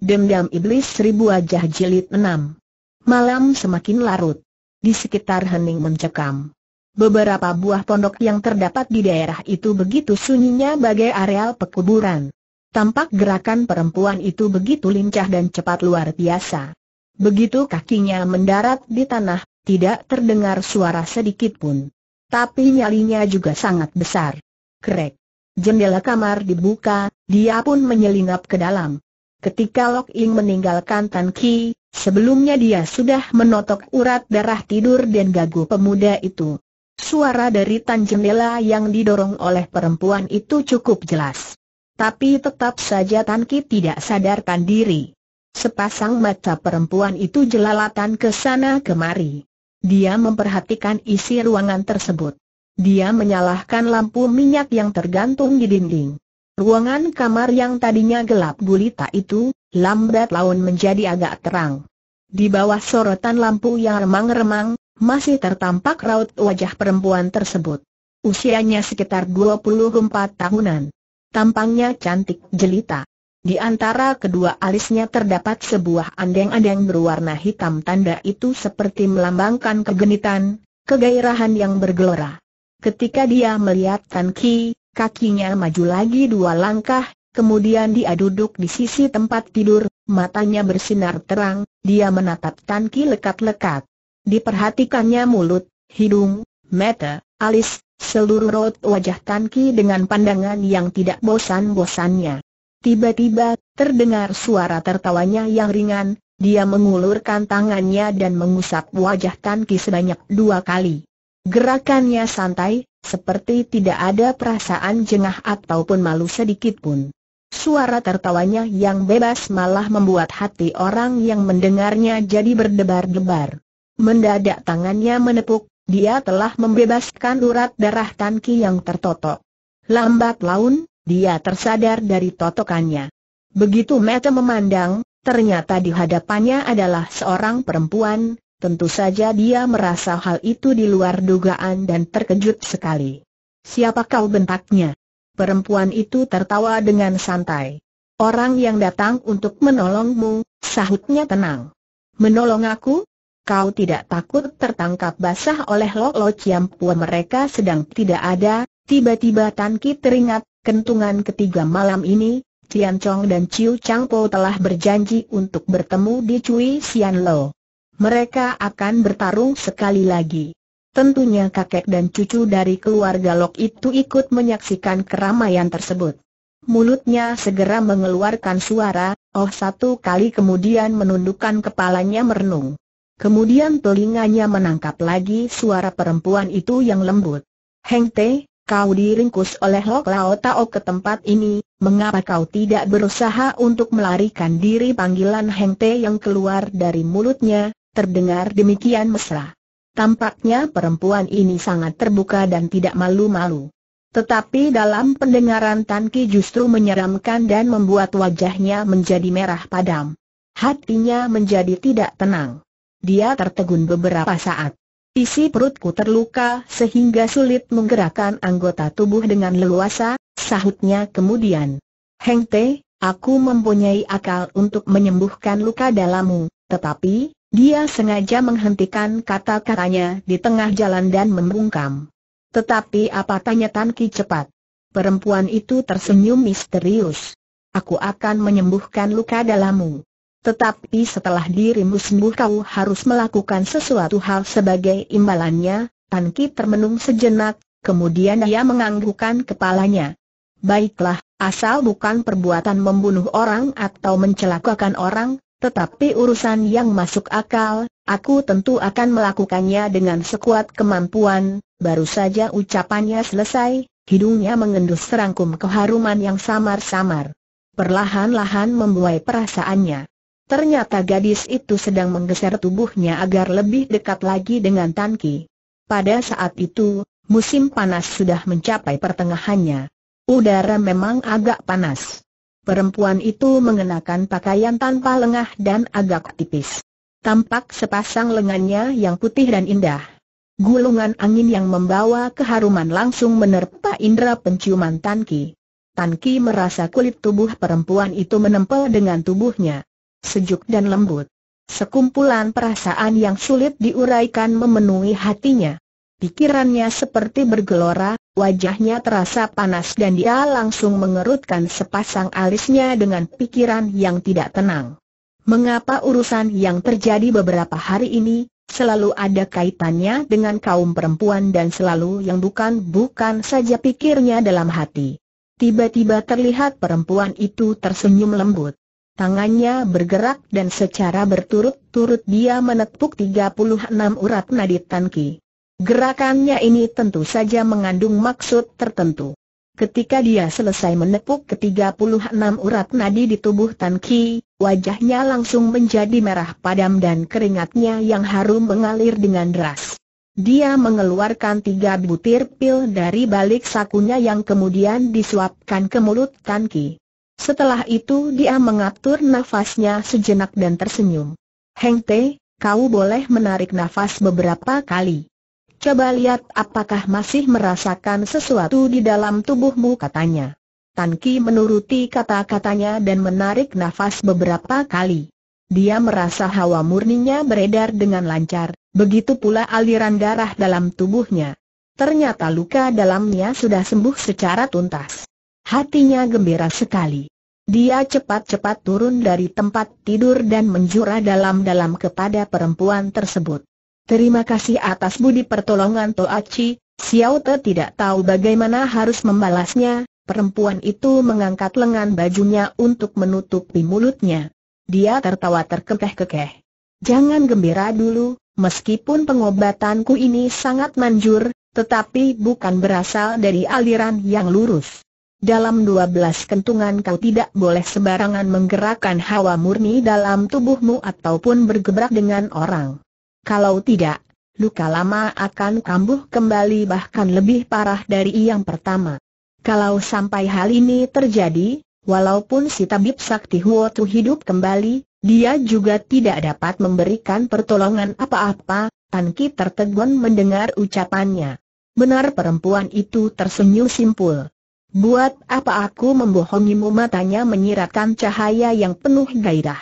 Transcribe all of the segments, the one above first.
Dendam Iblis Seribu Wajah Jilid 6 Malam semakin larut. Di sekitar hening mencekam. Beberapa buah pondok yang terdapat di daerah itu begitu sunyinya bagai areal pekuburan. Tampak gerakan perempuan itu begitu lincah dan cepat luar biasa. Begitu kakinya mendarat di tanah, tidak terdengar suara sedikit pun. Tapi nyalinya juga sangat besar. Krek. Jendela kamar dibuka, dia pun menyelinap ke dalam. Ketika Lok Ing meninggalkan Tan Ki, sebelumnya dia sudah menotok urat darah tidur dan gagu pemuda itu. Suara dari tan jendela yang didorong oleh perempuan itu cukup jelas. Tapi tetap saja Tan Ki tidak sadarkan diri. Sepasang mata perempuan itu jelalatan ke sana kemari. Dia memperhatikan isi ruangan tersebut. Dia menyalahkan lampu minyak yang tergantung di dinding. Ruangan kamar yang tadinya gelap gulita itu, lambat laun menjadi agak terang. Di bawah sorotan lampu yang remang-remang, masih tertampak raut wajah perempuan tersebut. Usianya sekitar 24 tahunan. Tampangnya cantik jelita. Di antara kedua alisnya terdapat sebuah andeng-andeng berwarna hitam tanda itu seperti melambangkan kegenitan, kegairahan yang bergelora. Ketika dia melihat Tan Ki, kakinya maju lagi dua langkah, kemudian dia duduk di sisi tempat tidur, matanya bersinar terang, dia menatap Tan Ki lekat-lekat. Diperhatikannya mulut, hidung, mata, alis, seluruh rot wajah Tan Ki dengan pandangan yang tidak bosan-bosannya. Tiba-tiba, terdengar suara tertawanya yang ringan, dia mengulurkan tangannya dan mengusap wajah Tan Ki sebanyak dua kali. Gerakannya santai, seperti tidak ada perasaan jengah ataupun malu sedikit pun. Suara tertawanya yang bebas malah membuat hati orang yang mendengarnya jadi berdebar-debar. Mendadak tangannya menepuk, dia telah membebaskan urat darah Tanki yang tertotok. Lambat laun, dia tersadar dari totokannya. Begitu mata memandang, ternyata di hadapannya adalah seorang perempuan, Tentu saja dia merasa hal itu di luar dugaan dan terkejut sekali. Siapa kau bentaknya? Perempuan itu tertawa dengan santai. Orang yang datang untuk menolongmu, sahutnya tenang. Menolong aku? Kau tidak takut tertangkap basah oleh Lo Lo Ciampua mereka sedang tidak ada, tiba-tiba Tan Ki teringat, kentungan ketiga malam ini, Tian Chong dan Chiu Chang Po telah berjanji untuk bertemu di Cui Sian Lo mereka akan bertarung sekali lagi. Tentunya kakek dan cucu dari keluarga Lok itu ikut menyaksikan keramaian tersebut. Mulutnya segera mengeluarkan suara, oh satu kali kemudian menundukkan kepalanya merenung. Kemudian telinganya menangkap lagi suara perempuan itu yang lembut. Heng Te, kau diringkus oleh Lok Lao Tao ke tempat ini, mengapa kau tidak berusaha untuk melarikan diri panggilan Heng Te yang keluar dari mulutnya, terdengar demikian mesra. Tampaknya perempuan ini sangat terbuka dan tidak malu-malu. Tetapi dalam pendengaran Tan Ki justru menyeramkan dan membuat wajahnya menjadi merah padam. Hatinya menjadi tidak tenang. Dia tertegun beberapa saat. Isi perutku terluka sehingga sulit menggerakkan anggota tubuh dengan leluasa, sahutnya kemudian. Heng Te, aku mempunyai akal untuk menyembuhkan luka dalammu, tetapi, dia sengaja menghentikan kata-katanya di tengah jalan dan membungkam. Tetapi apa tanya Tan Ki cepat? Perempuan itu tersenyum misterius. Aku akan menyembuhkan luka dalammu. Tetapi setelah dirimu sembuh kau harus melakukan sesuatu hal sebagai imbalannya, Tan Ki termenung sejenak, kemudian ia menganggukkan kepalanya. Baiklah, asal bukan perbuatan membunuh orang atau mencelakakan orang, tetapi urusan yang masuk akal, aku tentu akan melakukannya dengan sekuat kemampuan, baru saja ucapannya selesai, hidungnya mengendus serangkum keharuman yang samar-samar. Perlahan-lahan membuai perasaannya. Ternyata gadis itu sedang menggeser tubuhnya agar lebih dekat lagi dengan Tan Pada saat itu, musim panas sudah mencapai pertengahannya. Udara memang agak panas. Perempuan itu mengenakan pakaian tanpa lengah dan agak tipis. Tampak sepasang lengannya yang putih dan indah. Gulungan angin yang membawa keharuman langsung menerpa indera penciuman Tanki. Tanki merasa kulit tubuh perempuan itu menempel dengan tubuhnya. Sejuk dan lembut. Sekumpulan perasaan yang sulit diuraikan memenuhi hatinya. Pikirannya seperti bergelora, Wajahnya terasa panas dan dia langsung mengerutkan sepasang alisnya dengan pikiran yang tidak tenang. Mengapa urusan yang terjadi beberapa hari ini, selalu ada kaitannya dengan kaum perempuan dan selalu yang bukan-bukan saja pikirnya dalam hati. Tiba-tiba terlihat perempuan itu tersenyum lembut. Tangannya bergerak dan secara berturut-turut dia menepuk 36 urat nadi Tanki. Gerakannya ini tentu saja mengandung maksud tertentu. Ketika dia selesai menepuk ke-36 urat nadi di tubuh Tan Ki, wajahnya langsung menjadi merah padam dan keringatnya yang harum mengalir dengan deras. Dia mengeluarkan tiga butir pil dari balik sakunya yang kemudian disuapkan ke mulut Tan Ki. Setelah itu dia mengatur nafasnya sejenak dan tersenyum. Heng Te, kau boleh menarik nafas beberapa kali. Coba lihat apakah masih merasakan sesuatu di dalam tubuhmu katanya. Tan Ki menuruti kata-katanya dan menarik nafas beberapa kali. Dia merasa hawa murninya beredar dengan lancar, begitu pula aliran darah dalam tubuhnya. Ternyata luka dalamnya sudah sembuh secara tuntas. Hatinya gembira sekali. Dia cepat-cepat turun dari tempat tidur dan menjurah dalam-dalam kepada perempuan tersebut. Terima kasih atas budi pertolongan Toachi, Xiao Te tidak tahu bagaimana harus membalasnya, perempuan itu mengangkat lengan bajunya untuk menutupi mulutnya. Dia tertawa terkekeh-kekeh. Jangan gembira dulu, meskipun pengobatanku ini sangat manjur, tetapi bukan berasal dari aliran yang lurus. Dalam dua belas kentungan kau tidak boleh sembarangan menggerakkan hawa murni dalam tubuhmu ataupun bergebrak dengan orang. Kalau tidak, luka lama akan kambuh kembali bahkan lebih parah dari yang pertama. Kalau sampai hal ini terjadi, walaupun si tabib sakti Huotu hidup kembali, dia juga tidak dapat memberikan pertolongan apa-apa, Tan Ki tertegun mendengar ucapannya. Benar perempuan itu tersenyum simpul. Buat apa aku membohongimu matanya menyiratkan cahaya yang penuh gairah.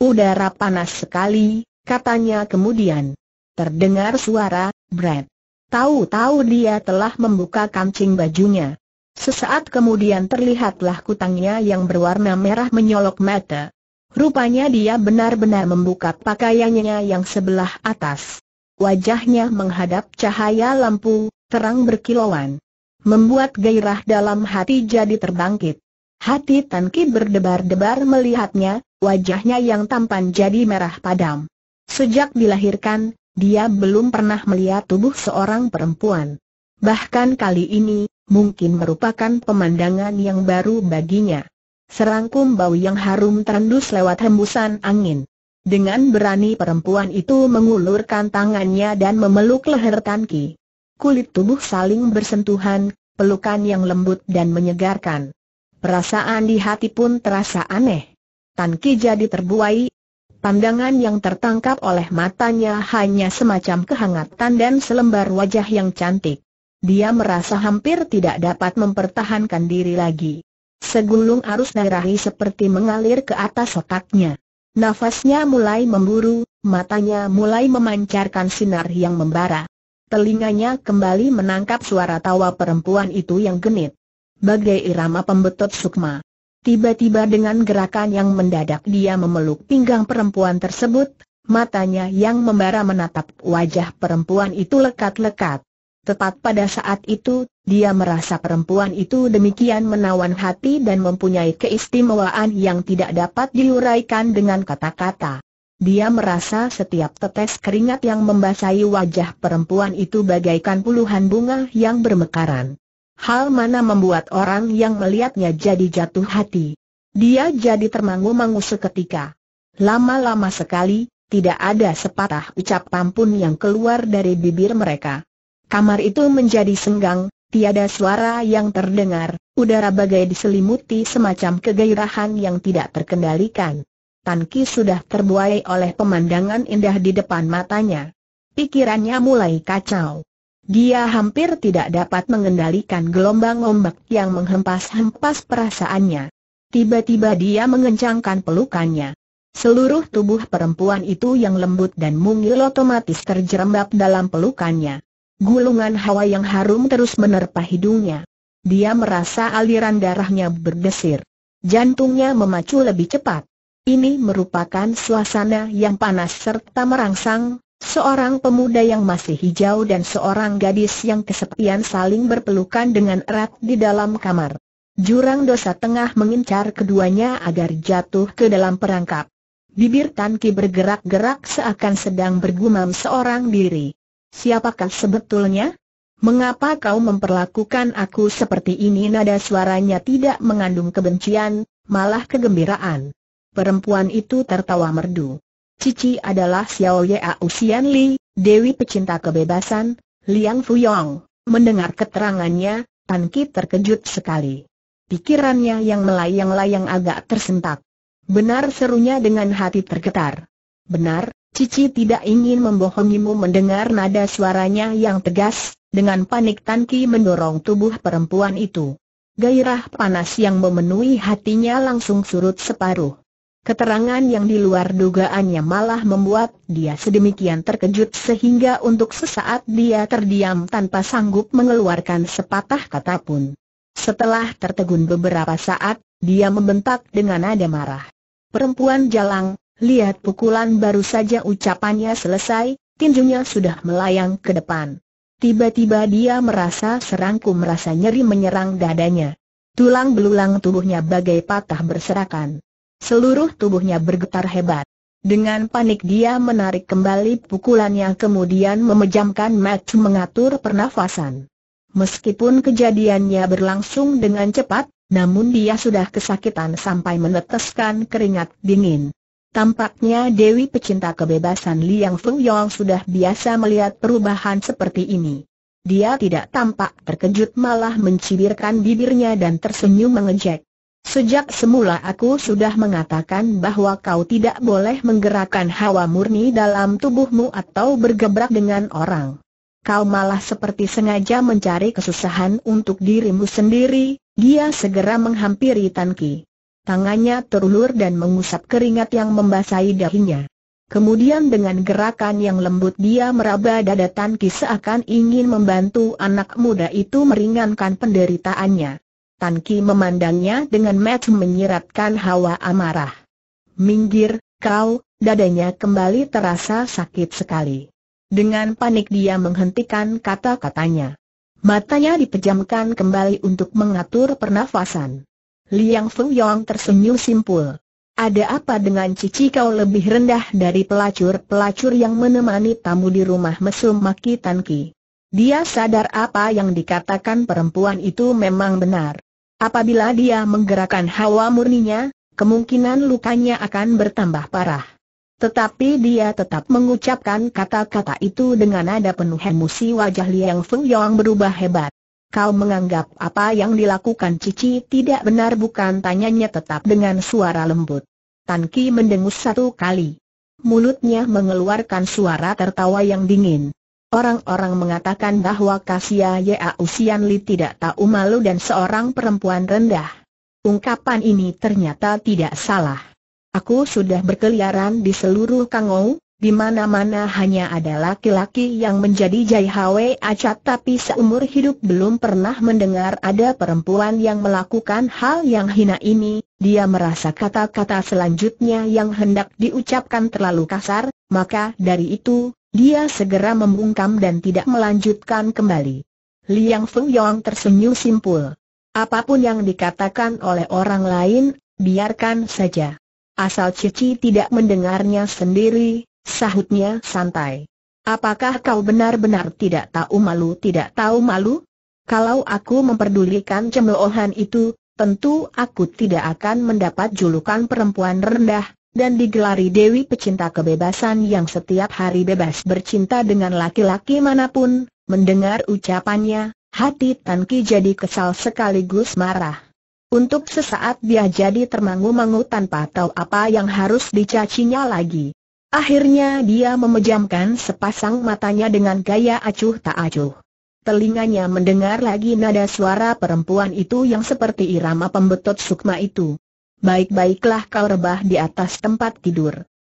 Udara panas sekali, katanya kemudian. Terdengar suara, Brad. Tahu-tahu dia telah membuka kancing bajunya. Sesaat kemudian terlihatlah kutangnya yang berwarna merah menyolok mata. Rupanya dia benar-benar membuka pakaiannya yang sebelah atas. Wajahnya menghadap cahaya lampu, terang berkilauan. Membuat gairah dalam hati jadi terbangkit. Hati Tan berdebar-debar melihatnya, wajahnya yang tampan jadi merah padam. Sejak dilahirkan, dia belum pernah melihat tubuh seorang perempuan. Bahkan kali ini, mungkin merupakan pemandangan yang baru baginya. Serangkum bau yang harum terendus lewat hembusan angin. Dengan berani perempuan itu mengulurkan tangannya dan memeluk leher Tan Kulit tubuh saling bersentuhan, pelukan yang lembut dan menyegarkan. Perasaan di hati pun terasa aneh. Tan jadi terbuai, Pandangan yang tertangkap oleh matanya hanya semacam kehangatan dan selembar wajah yang cantik. Dia merasa hampir tidak dapat mempertahankan diri lagi. Segulung arus darahi seperti mengalir ke atas otaknya. Nafasnya mulai memburu, matanya mulai memancarkan sinar yang membara. Telinganya kembali menangkap suara tawa perempuan itu yang genit. Bagai irama pembetot sukma. Tiba-tiba dengan gerakan yang mendadak dia memeluk pinggang perempuan tersebut, matanya yang membara menatap wajah perempuan itu lekat-lekat. Tepat pada saat itu, dia merasa perempuan itu demikian menawan hati dan mempunyai keistimewaan yang tidak dapat diuraikan dengan kata-kata. Dia merasa setiap tetes keringat yang membasahi wajah perempuan itu bagaikan puluhan bunga yang bermekaran hal mana membuat orang yang melihatnya jadi jatuh hati. Dia jadi termangu-mangu seketika. Lama-lama sekali, tidak ada sepatah ucapan pun yang keluar dari bibir mereka. Kamar itu menjadi senggang, tiada suara yang terdengar, udara bagai diselimuti semacam kegairahan yang tidak terkendalikan. Tan sudah terbuai oleh pemandangan indah di depan matanya. Pikirannya mulai kacau. Dia hampir tidak dapat mengendalikan gelombang ombak yang menghempas-hempas perasaannya. Tiba-tiba dia mengencangkan pelukannya. Seluruh tubuh perempuan itu yang lembut dan mungil otomatis terjerembab dalam pelukannya. Gulungan hawa yang harum terus menerpa hidungnya. Dia merasa aliran darahnya berdesir. Jantungnya memacu lebih cepat. Ini merupakan suasana yang panas serta merangsang, Seorang pemuda yang masih hijau dan seorang gadis yang kesepian saling berpelukan dengan erat di dalam kamar. Jurang dosa tengah mengincar keduanya agar jatuh ke dalam perangkap. Bibir Tanki bergerak-gerak seakan sedang bergumam seorang diri. Siapakah sebetulnya? Mengapa kau memperlakukan aku seperti ini? Nada suaranya tidak mengandung kebencian, malah kegembiraan. Perempuan itu tertawa merdu. Cici adalah Xiao Yao Xian Li, Dewi pecinta kebebasan, Liang Fuyong. Mendengar keterangannya, Tan Ki terkejut sekali. Pikirannya yang melayang-layang agak tersentak. Benar serunya dengan hati tergetar. Benar, Cici tidak ingin membohongimu mendengar nada suaranya yang tegas, dengan panik Tan Ki mendorong tubuh perempuan itu. Gairah panas yang memenuhi hatinya langsung surut separuh. Keterangan yang di luar dugaannya malah membuat dia sedemikian terkejut sehingga untuk sesaat dia terdiam tanpa sanggup mengeluarkan sepatah kata pun. Setelah tertegun beberapa saat, dia membentak dengan nada marah. Perempuan jalang, lihat pukulan baru saja ucapannya selesai, tinjunya sudah melayang ke depan. Tiba-tiba dia merasa serangku merasa nyeri menyerang dadanya. Tulang belulang tubuhnya bagai patah berserakan. Seluruh tubuhnya bergetar hebat. Dengan panik dia menarik kembali pukulannya kemudian memejamkan mata mengatur pernafasan. Meskipun kejadiannya berlangsung dengan cepat, namun dia sudah kesakitan sampai meneteskan keringat dingin. Tampaknya Dewi pecinta kebebasan Liang Feng Yong sudah biasa melihat perubahan seperti ini. Dia tidak tampak terkejut malah mencibirkan bibirnya dan tersenyum mengejek. Sejak semula aku sudah mengatakan bahwa kau tidak boleh menggerakkan hawa murni dalam tubuhmu atau bergebrak dengan orang. Kau malah seperti sengaja mencari kesusahan untuk dirimu sendiri, dia segera menghampiri Tan Ki. Tangannya terulur dan mengusap keringat yang membasahi dahinya. Kemudian dengan gerakan yang lembut dia meraba dada Tan Ki seakan ingin membantu anak muda itu meringankan penderitaannya. Tan Ki memandangnya dengan mata menyiratkan hawa amarah. Minggir, kau, dadanya kembali terasa sakit sekali. Dengan panik dia menghentikan kata-katanya. Matanya dipejamkan kembali untuk mengatur pernafasan. Liang Yong tersenyum simpul. Ada apa dengan cici kau lebih rendah dari pelacur-pelacur yang menemani tamu di rumah mesum Maki Tan Ki? Dia sadar apa yang dikatakan perempuan itu memang benar. Apabila dia menggerakkan hawa murninya, kemungkinan lukanya akan bertambah parah. Tetapi dia tetap mengucapkan kata-kata itu dengan nada penuh emosi wajah Liang Feng Yong berubah hebat. Kau menganggap apa yang dilakukan Cici tidak benar bukan tanyanya tetap dengan suara lembut. Tan Ki mendengus satu kali. Mulutnya mengeluarkan suara tertawa yang dingin. Orang-orang mengatakan bahwa Kasia Ya Usian tidak tahu malu dan seorang perempuan rendah. Ungkapan ini ternyata tidak salah. Aku sudah berkeliaran di seluruh Kangou, di mana-mana hanya ada laki-laki yang menjadi Jai Hwe Acat tapi seumur hidup belum pernah mendengar ada perempuan yang melakukan hal yang hina ini. Dia merasa kata-kata selanjutnya yang hendak diucapkan terlalu kasar, maka dari itu dia segera membungkam dan tidak melanjutkan kembali. Liang Feng Yong tersenyum simpul. Apapun yang dikatakan oleh orang lain, biarkan saja. Asal Cici tidak mendengarnya sendiri, sahutnya santai. Apakah kau benar-benar tidak tahu malu tidak tahu malu? Kalau aku memperdulikan cemoohan itu, tentu aku tidak akan mendapat julukan perempuan rendah, dan digelari Dewi Pecinta Kebebasan yang setiap hari bebas bercinta dengan laki-laki manapun, mendengar ucapannya, hati Tan Ki jadi kesal sekaligus marah. Untuk sesaat dia jadi termangu-mangu tanpa tahu apa yang harus dicacinya lagi. Akhirnya dia memejamkan sepasang matanya dengan gaya acuh tak acuh. Telinganya mendengar lagi nada suara perempuan itu yang seperti irama pembetot sukma itu baik-baiklah kau rebah di atas tempat tidur.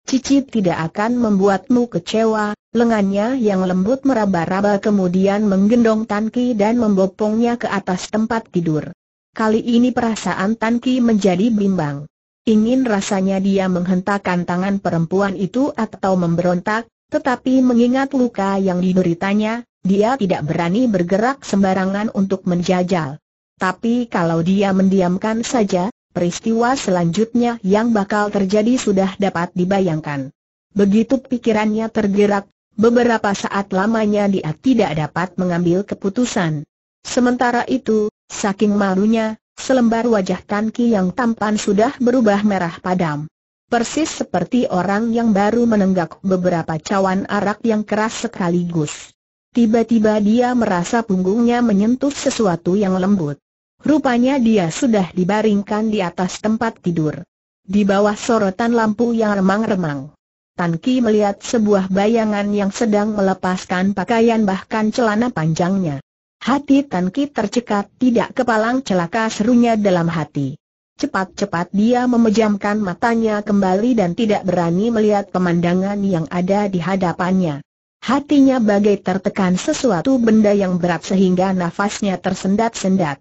Cici tidak akan membuatmu kecewa, lengannya yang lembut meraba-raba kemudian menggendong Tan dan membopongnya ke atas tempat tidur. Kali ini perasaan Tan menjadi bimbang. Ingin rasanya dia menghentakkan tangan perempuan itu atau memberontak, tetapi mengingat luka yang dideritanya, dia tidak berani bergerak sembarangan untuk menjajal. Tapi kalau dia mendiamkan saja, Peristiwa selanjutnya yang bakal terjadi sudah dapat dibayangkan. Begitu pikirannya tergerak, beberapa saat lamanya dia tidak dapat mengambil keputusan. Sementara itu, saking malunya, selembar wajah Tan yang tampan sudah berubah merah padam. Persis seperti orang yang baru menenggak beberapa cawan arak yang keras sekaligus. Tiba-tiba dia merasa punggungnya menyentuh sesuatu yang lembut. Rupanya dia sudah dibaringkan di atas tempat tidur. Di bawah sorotan lampu yang remang-remang. Tan Ki melihat sebuah bayangan yang sedang melepaskan pakaian bahkan celana panjangnya. Hati Tan Ki tercekat tidak kepalang celaka serunya dalam hati. Cepat-cepat dia memejamkan matanya kembali dan tidak berani melihat pemandangan yang ada di hadapannya. Hatinya bagai tertekan sesuatu benda yang berat sehingga nafasnya tersendat-sendat.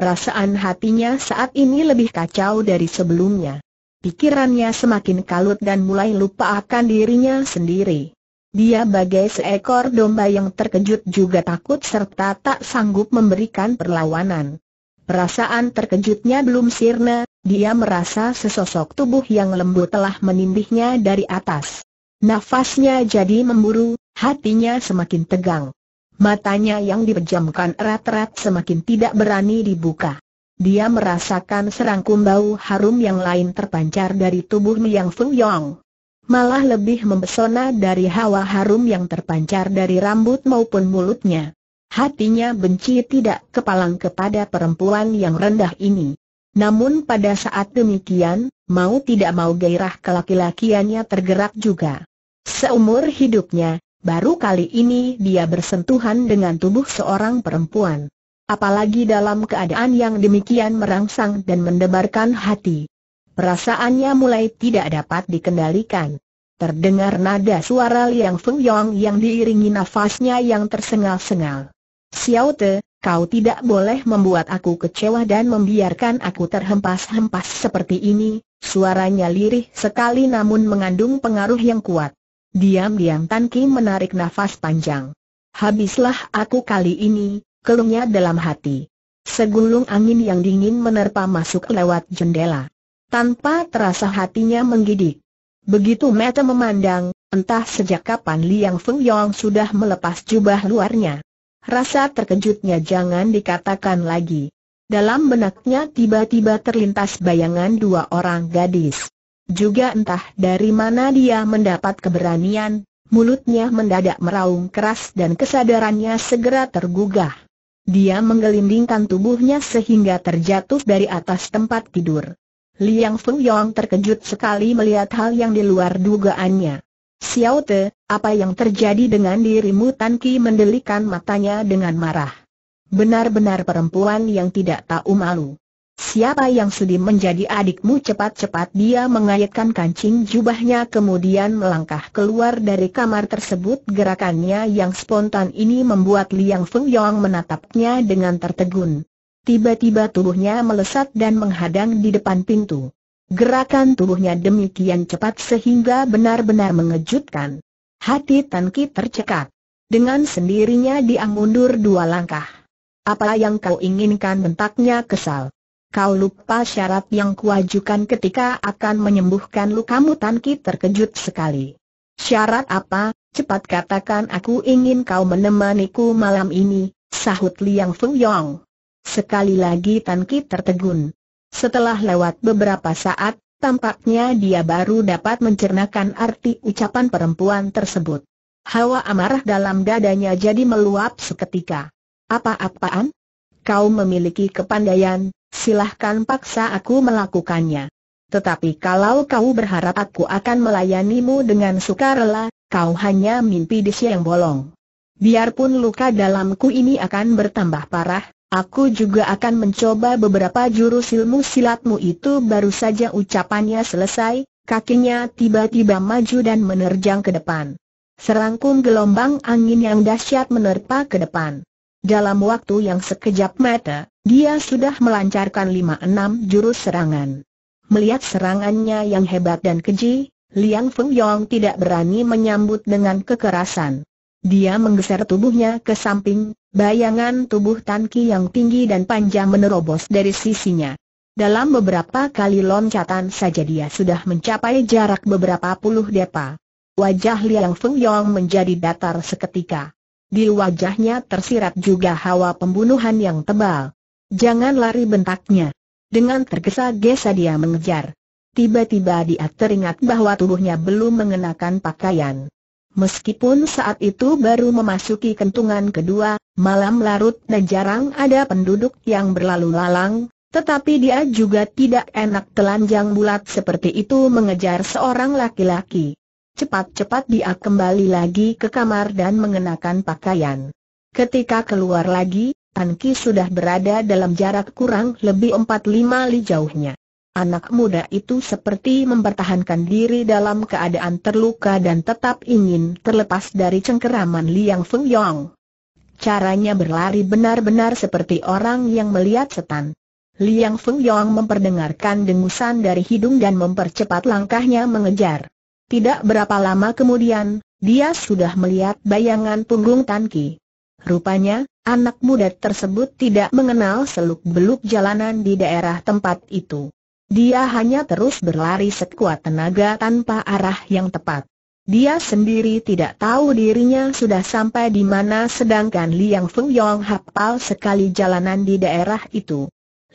Perasaan hatinya saat ini lebih kacau dari sebelumnya. Pikirannya semakin kalut dan mulai lupa akan dirinya sendiri. Dia bagai seekor domba yang terkejut juga takut serta tak sanggup memberikan perlawanan. Perasaan terkejutnya belum sirna, dia merasa sesosok tubuh yang lembut telah menindihnya dari atas. Nafasnya jadi memburu, hatinya semakin tegang. Matanya yang dipejamkan erat-erat semakin tidak berani dibuka. Dia merasakan serangkum bau harum yang lain terpancar dari tubuh Miang Fu Yong. Malah lebih mempesona dari hawa harum yang terpancar dari rambut maupun mulutnya. Hatinya benci tidak kepalang kepada perempuan yang rendah ini. Namun pada saat demikian, mau tidak mau gairah kelaki-lakiannya tergerak juga. Seumur hidupnya, Baru kali ini dia bersentuhan dengan tubuh seorang perempuan. Apalagi dalam keadaan yang demikian merangsang dan mendebarkan hati. Perasaannya mulai tidak dapat dikendalikan. Terdengar nada suara Liang Feng Yong yang diiringi nafasnya yang tersengal-sengal. Xiao Te, kau tidak boleh membuat aku kecewa dan membiarkan aku terhempas-hempas seperti ini, suaranya lirih sekali namun mengandung pengaruh yang kuat. Diam-diam Tan Ki menarik nafas panjang. Habislah aku kali ini, keluhnya dalam hati. Segulung angin yang dingin menerpa masuk lewat jendela. Tanpa terasa hatinya menggidik. Begitu mata memandang, entah sejak kapan Liang Feng Yong sudah melepas jubah luarnya. Rasa terkejutnya jangan dikatakan lagi. Dalam benaknya tiba-tiba terlintas bayangan dua orang gadis. Juga entah dari mana dia mendapat keberanian, mulutnya mendadak meraung keras dan kesadarannya segera tergugah. Dia menggelindingkan tubuhnya sehingga terjatuh dari atas tempat tidur. Liang Feng Yong terkejut sekali melihat hal yang di luar dugaannya. Xiao Te, apa yang terjadi dengan dirimu Tan Ki mendelikan matanya dengan marah. Benar-benar perempuan yang tidak tahu malu. Siapa yang sudi menjadi adikmu cepat-cepat dia mengaitkan kancing jubahnya kemudian melangkah keluar dari kamar tersebut gerakannya yang spontan ini membuat Liang Feng Yong menatapnya dengan tertegun. Tiba-tiba tubuhnya melesat dan menghadang di depan pintu. Gerakan tubuhnya demikian cepat sehingga benar-benar mengejutkan. Hati Tan Ki tercekat. Dengan sendirinya dia mundur dua langkah. Apa yang kau inginkan bentaknya kesal. Kau lupa syarat yang kuajukan ketika akan menyembuhkan lukamu Tan Ki terkejut sekali. Syarat apa? Cepat katakan aku ingin kau menemaniku malam ini, sahut Liang Fuyong. Sekali lagi Tan Ki tertegun. Setelah lewat beberapa saat, tampaknya dia baru dapat mencernakan arti ucapan perempuan tersebut. Hawa amarah dalam dadanya jadi meluap seketika. Apa-apaan? Kau memiliki kepandaian, silahkan paksa aku melakukannya. Tetapi kalau kau berharap aku akan melayanimu dengan sukarela, kau hanya mimpi di siang bolong. Biarpun luka dalamku ini akan bertambah parah, aku juga akan mencoba beberapa jurus ilmu silatmu itu baru saja ucapannya selesai, kakinya tiba-tiba maju dan menerjang ke depan. Serangkum gelombang angin yang dahsyat menerpa ke depan. Dalam waktu yang sekejap mata, dia sudah melancarkan lima enam jurus serangan. Melihat serangannya yang hebat dan keji, Liang Feng Yong tidak berani menyambut dengan kekerasan. Dia menggeser tubuhnya ke samping, bayangan tubuh Tan yang tinggi dan panjang menerobos dari sisinya. Dalam beberapa kali loncatan saja dia sudah mencapai jarak beberapa puluh depa. Wajah Liang Feng Yong menjadi datar seketika. Di wajahnya tersirat juga hawa pembunuhan yang tebal. Jangan lari bentaknya. Dengan tergesa-gesa dia mengejar. Tiba-tiba dia teringat bahwa tubuhnya belum mengenakan pakaian. Meskipun saat itu baru memasuki kentungan kedua, malam larut dan jarang ada penduduk yang berlalu lalang, tetapi dia juga tidak enak telanjang bulat seperti itu mengejar seorang laki-laki. Cepat-cepat dia kembali lagi ke kamar dan mengenakan pakaian. Ketika keluar lagi, Tan sudah berada dalam jarak kurang lebih empat lima li jauhnya. Anak muda itu seperti mempertahankan diri dalam keadaan terluka dan tetap ingin terlepas dari cengkeraman Liang Feng Yong. Caranya berlari benar-benar seperti orang yang melihat setan. Liang Feng Yong memperdengarkan dengusan dari hidung dan mempercepat langkahnya mengejar. Tidak berapa lama kemudian, dia sudah melihat bayangan punggung Tan Rupanya, anak muda tersebut tidak mengenal seluk-beluk jalanan di daerah tempat itu. Dia hanya terus berlari sekuat tenaga tanpa arah yang tepat. Dia sendiri tidak tahu dirinya sudah sampai di mana sedangkan Liang Feng Yong hafal sekali jalanan di daerah itu.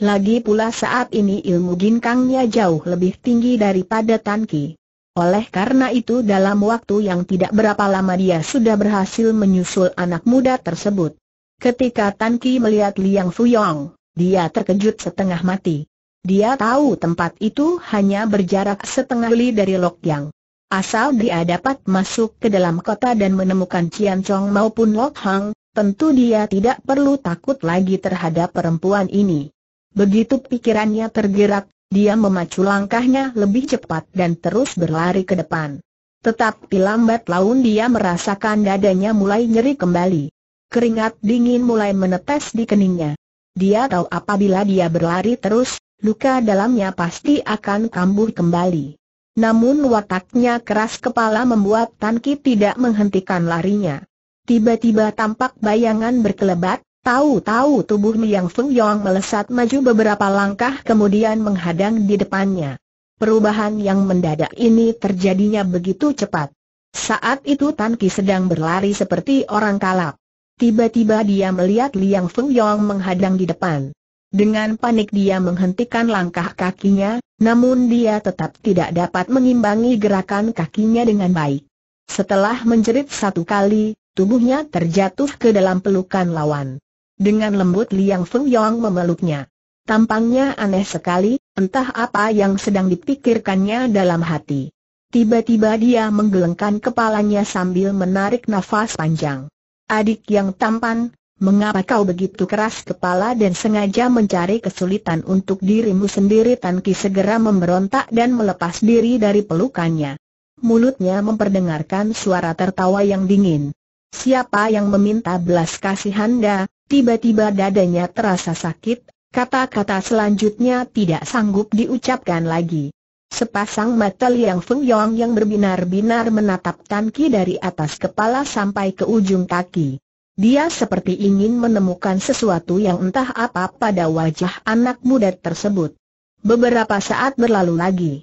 Lagi pula saat ini ilmu ginkangnya jauh lebih tinggi daripada Tan Ki. Oleh karena itu dalam waktu yang tidak berapa lama dia sudah berhasil menyusul anak muda tersebut. Ketika Tan Ki melihat Liang Fuyong, dia terkejut setengah mati. Dia tahu tempat itu hanya berjarak setengah li dari Lok Yang. Asal dia dapat masuk ke dalam kota dan menemukan Cian Chong maupun Lok Hang, tentu dia tidak perlu takut lagi terhadap perempuan ini. Begitu pikirannya tergerak, dia memacu langkahnya lebih cepat dan terus berlari ke depan. Tetapi lambat laun dia merasakan dadanya mulai nyeri kembali. Keringat dingin mulai menetes di keningnya. Dia tahu apabila dia berlari terus, luka dalamnya pasti akan kambuh kembali. Namun wataknya keras kepala membuat Tan tidak menghentikan larinya. Tiba-tiba tampak bayangan berkelebat, Tahu-tahu tubuh Liang Feng Yong melesat maju beberapa langkah kemudian menghadang di depannya. Perubahan yang mendadak ini terjadinya begitu cepat. Saat itu Tan Ki sedang berlari seperti orang kalap. Tiba-tiba dia melihat Liang Feng Yong menghadang di depan. Dengan panik dia menghentikan langkah kakinya, namun dia tetap tidak dapat mengimbangi gerakan kakinya dengan baik. Setelah menjerit satu kali, tubuhnya terjatuh ke dalam pelukan lawan. Dengan lembut Liang Yong memeluknya. Tampangnya aneh sekali, entah apa yang sedang dipikirkannya dalam hati. Tiba-tiba dia menggelengkan kepalanya sambil menarik nafas panjang. Adik yang tampan, Mengapa kau begitu keras kepala dan sengaja mencari kesulitan untuk dirimu sendiri? Tan Ki segera memberontak dan melepas diri dari pelukannya. Mulutnya memperdengarkan suara tertawa yang dingin. Siapa yang meminta belas kasihan dah? Tiba-tiba dadanya terasa sakit, kata-kata selanjutnya tidak sanggup diucapkan lagi. Sepasang mata Liang Feng Yong yang berbinar-binar menatap Tan Ki dari atas kepala sampai ke ujung kaki. Dia seperti ingin menemukan sesuatu yang entah apa pada wajah anak muda tersebut. Beberapa saat berlalu lagi.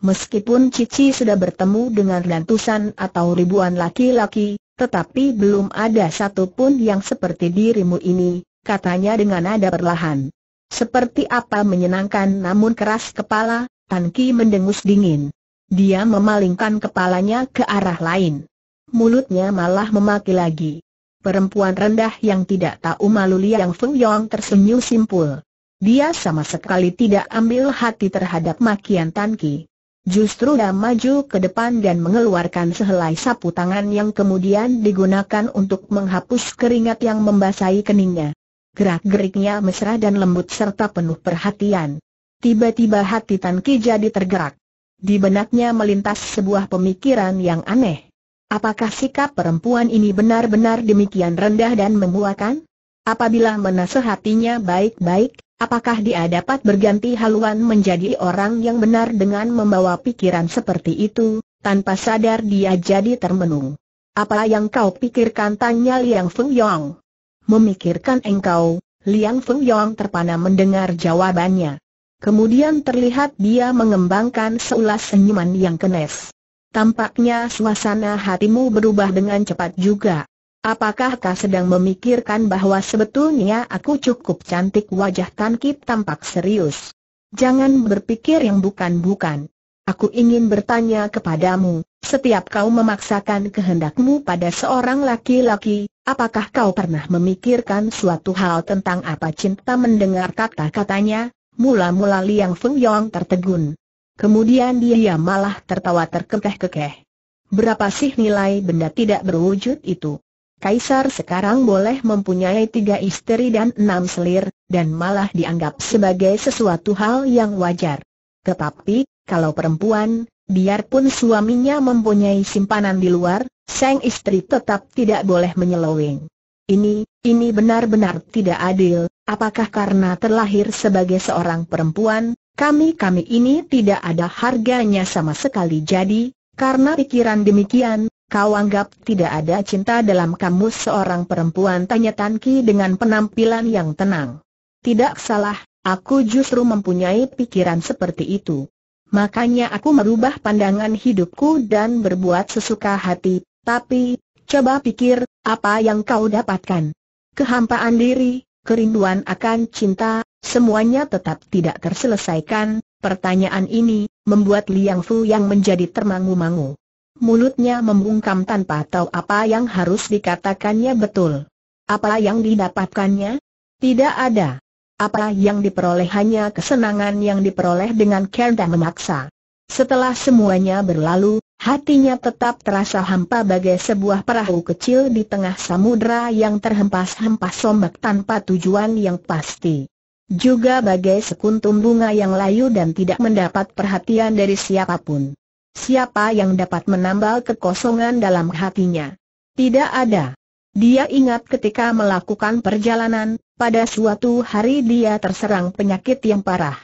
Meskipun Cici sudah bertemu dengan ratusan atau ribuan laki-laki, tetapi belum ada satupun yang seperti dirimu ini, katanya dengan nada perlahan. Seperti apa menyenangkan namun keras kepala, Tan Ki mendengus dingin. Dia memalingkan kepalanya ke arah lain. Mulutnya malah memaki lagi. Perempuan rendah yang tidak tahu malu Liang Feng Yong tersenyum simpul. Dia sama sekali tidak ambil hati terhadap makian Tan Ki. Justru dia maju ke depan dan mengeluarkan sehelai sapu tangan yang kemudian digunakan untuk menghapus keringat yang membasahi keningnya. Gerak-geriknya mesra dan lembut serta penuh perhatian. Tiba-tiba hati Tan Ki jadi tergerak. Di benaknya melintas sebuah pemikiran yang aneh. Apakah sikap perempuan ini benar-benar demikian rendah dan memuakan? Apabila menasehatinya baik-baik, Apakah dia dapat berganti haluan menjadi orang yang benar dengan membawa pikiran seperti itu, tanpa sadar dia jadi termenung. Apa yang kau pikirkan tanya Liang Feng Yong? Memikirkan engkau, Liang Feng Yong terpana mendengar jawabannya. Kemudian terlihat dia mengembangkan seulas senyuman yang kenes. Tampaknya suasana hatimu berubah dengan cepat juga. Apakah kau sedang memikirkan bahwa sebetulnya aku cukup cantik wajah Tan Kit tampak serius? Jangan berpikir yang bukan-bukan. Aku ingin bertanya kepadamu, setiap kau memaksakan kehendakmu pada seorang laki-laki, apakah kau pernah memikirkan suatu hal tentang apa cinta mendengar kata-katanya? Mula-mula Liang Feng Yong tertegun. Kemudian dia malah tertawa terkekeh-kekeh. Berapa sih nilai benda tidak berwujud itu? Kaisar sekarang boleh mempunyai tiga istri dan enam selir, dan malah dianggap sebagai sesuatu hal yang wajar. Tetapi, kalau perempuan, biarpun suaminya mempunyai simpanan di luar, sang istri tetap tidak boleh menyeleweng. Ini, ini benar-benar tidak adil, apakah karena terlahir sebagai seorang perempuan, kami-kami ini tidak ada harganya sama sekali jadi, karena pikiran demikian, Kau anggap tidak ada cinta dalam kamus seorang perempuan tanya Tan Ki dengan penampilan yang tenang. Tidak salah, aku justru mempunyai pikiran seperti itu. Makanya aku merubah pandangan hidupku dan berbuat sesuka hati, tapi, coba pikir, apa yang kau dapatkan? Kehampaan diri, kerinduan akan cinta, semuanya tetap tidak terselesaikan, pertanyaan ini, membuat Liang Fu yang menjadi termangu-mangu. Mulutnya membungkam tanpa tahu apa yang harus dikatakannya betul. Apa yang didapatkannya? Tidak ada. Apa yang diperoleh hanya kesenangan yang diperoleh dengan kerja memaksa. Setelah semuanya berlalu, hatinya tetap terasa hampa bagai sebuah perahu kecil di tengah samudera yang terhempas-hempas ombak tanpa tujuan yang pasti. Juga bagai sekuntum bunga yang layu dan tidak mendapat perhatian dari siapapun. Siapa yang dapat menambal kekosongan dalam hatinya? Tidak ada. Dia ingat ketika melakukan perjalanan, pada suatu hari dia terserang penyakit yang parah.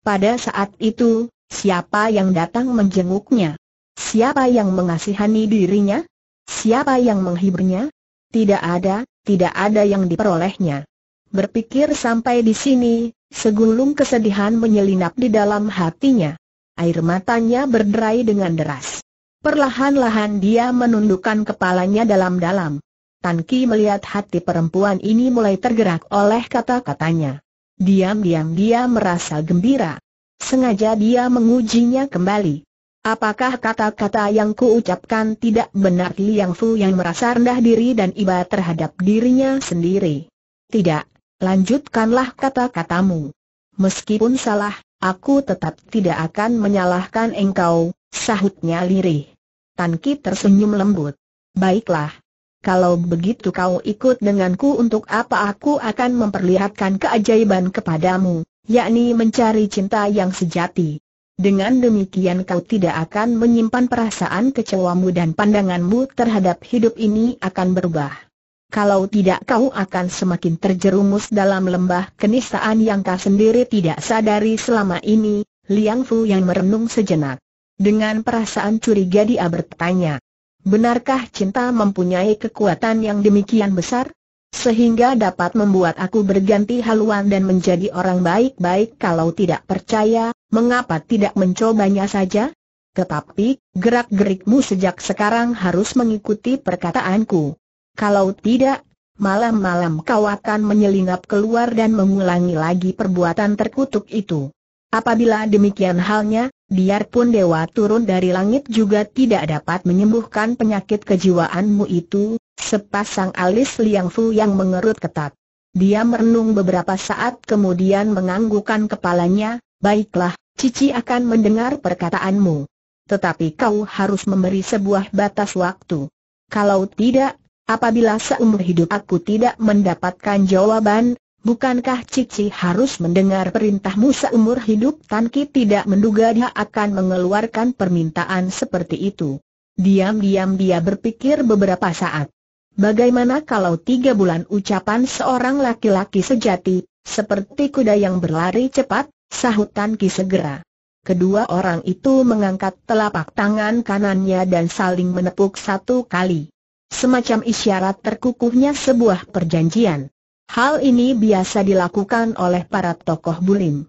Pada saat itu, siapa yang datang menjenguknya? Siapa yang mengasihani dirinya? Siapa yang menghiburnya? Tidak ada, tidak ada yang diperolehnya. Berpikir sampai di sini, segulung kesedihan menyelinap di dalam hatinya air matanya berderai dengan deras. Perlahan-lahan dia menundukkan kepalanya dalam-dalam. Tan Ki melihat hati perempuan ini mulai tergerak oleh kata-katanya. Diam-diam dia merasa gembira. Sengaja dia mengujinya kembali. Apakah kata-kata yang kuucapkan tidak benar Liang Fu yang merasa rendah diri dan iba terhadap dirinya sendiri? Tidak, lanjutkanlah kata-katamu. Meskipun salah, Aku tetap tidak akan menyalahkan engkau, sahutnya lirih. Tan Ki tersenyum lembut. Baiklah. Kalau begitu kau ikut denganku untuk apa aku akan memperlihatkan keajaiban kepadamu, yakni mencari cinta yang sejati. Dengan demikian kau tidak akan menyimpan perasaan kecewamu dan pandanganmu terhadap hidup ini akan berubah kalau tidak kau akan semakin terjerumus dalam lembah kenistaan yang kau sendiri tidak sadari selama ini, Liang Fu yang merenung sejenak. Dengan perasaan curiga dia bertanya, benarkah cinta mempunyai kekuatan yang demikian besar? Sehingga dapat membuat aku berganti haluan dan menjadi orang baik-baik kalau tidak percaya, mengapa tidak mencobanya saja? Tetapi, gerak-gerikmu sejak sekarang harus mengikuti perkataanku. Kalau tidak, malam-malam kau akan menyelinap keluar dan mengulangi lagi perbuatan terkutuk itu. Apabila demikian halnya, biarpun dewa turun dari langit juga tidak dapat menyembuhkan penyakit kejiwaanmu itu, sepasang alis Liang Fu yang mengerut ketat. Dia merenung beberapa saat kemudian menganggukkan kepalanya, baiklah, Cici akan mendengar perkataanmu. Tetapi kau harus memberi sebuah batas waktu. Kalau tidak, Apabila seumur hidup aku tidak mendapatkan jawaban, bukankah Cici harus mendengar perintahmu seumur hidup? Tan Ki tidak menduga dia akan mengeluarkan permintaan seperti itu. Diam-diam dia berpikir beberapa saat. Bagaimana kalau tiga bulan ucapan seorang laki-laki sejati, seperti kuda yang berlari cepat, sahut Tan Ki segera. Kedua orang itu mengangkat telapak tangan kanannya dan saling menepuk satu kali semacam isyarat terkukuhnya sebuah perjanjian. Hal ini biasa dilakukan oleh para tokoh bulim.